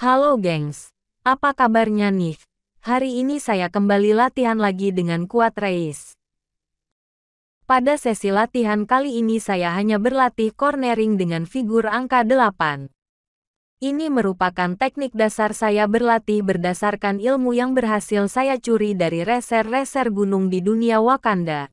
Halo gengs, apa kabarnya nih? Hari ini saya kembali latihan lagi dengan kuat race. Pada sesi latihan kali ini saya hanya berlatih cornering dengan figur angka 8. Ini merupakan teknik dasar saya berlatih berdasarkan ilmu yang berhasil saya curi dari reser-reser gunung di dunia Wakanda.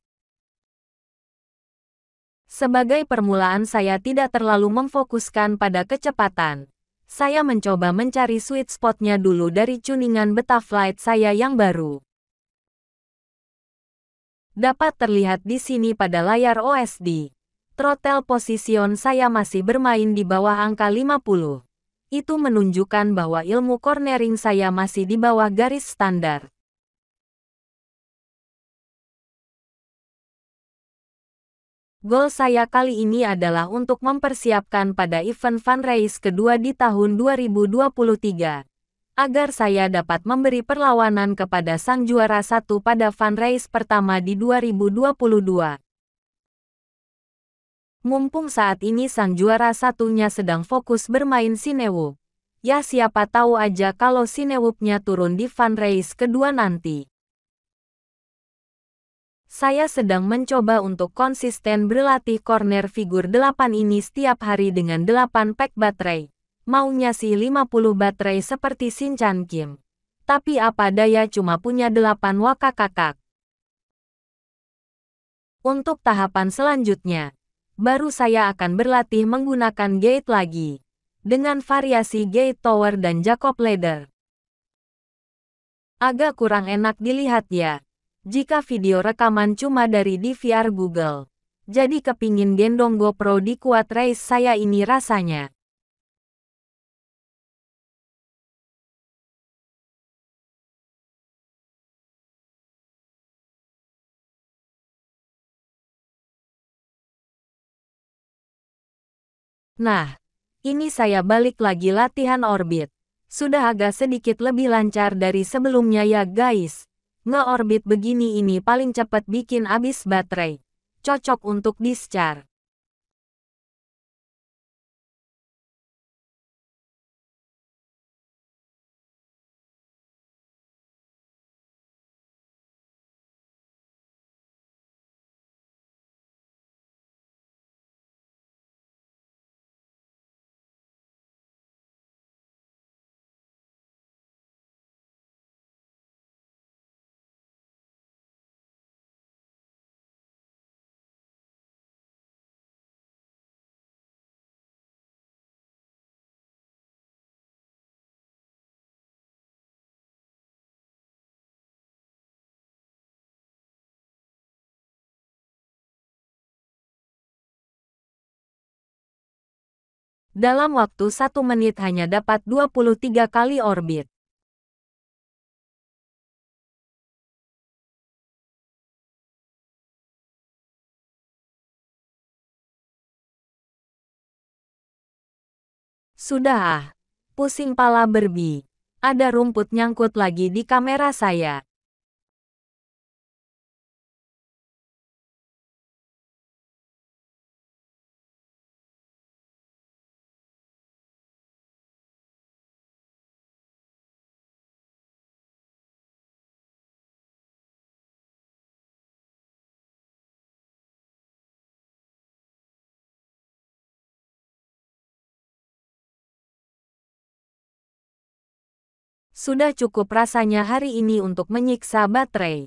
Sebagai permulaan saya tidak terlalu memfokuskan pada kecepatan saya mencoba mencari sweet spotnya dulu dari cuningan beta flight saya yang baru. Dapat terlihat di sini pada layar OSD. Throttle position saya masih bermain di bawah angka 50. Itu menunjukkan bahwa ilmu cornering saya masih di bawah garis standar. Goal saya kali ini adalah untuk mempersiapkan pada event fundraise kedua di tahun 2023, agar saya dapat memberi perlawanan kepada sang juara satu pada fundraise pertama di 2022. Mumpung saat ini sang juara satunya sedang fokus bermain Sinewu. Ya siapa tahu aja kalau Sinewupnya turun di fundraise kedua nanti. Saya sedang mencoba untuk konsisten berlatih corner figur 8 ini setiap hari dengan 8 pack baterai. Maunya sih 50 baterai seperti Shinchan Kim. Tapi apa daya cuma punya 8 wakakakak. Untuk tahapan selanjutnya, baru saya akan berlatih menggunakan gate lagi. Dengan variasi gate tower dan jacob ladder. Agak kurang enak dilihat ya. Jika video rekaman cuma dari DVR Google, jadi kepingin gendong GoPro di kuat Race saya ini rasanya. Nah, ini saya balik lagi latihan orbit. Sudah agak sedikit lebih lancar dari sebelumnya ya guys. Ngeorbit begini ini paling cepat bikin abis baterai. Cocok untuk discharge. dalam waktu satu menit hanya dapat 23 kali orbit. Sudah ah, pusing pala berbi. Ada rumput nyangkut lagi di kamera saya. Sudah cukup rasanya hari ini untuk menyiksa baterai.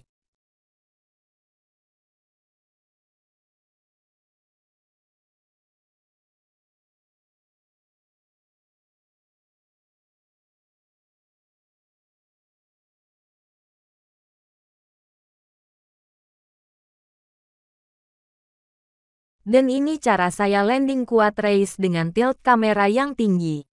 Dan ini cara saya landing kuat race dengan tilt kamera yang tinggi.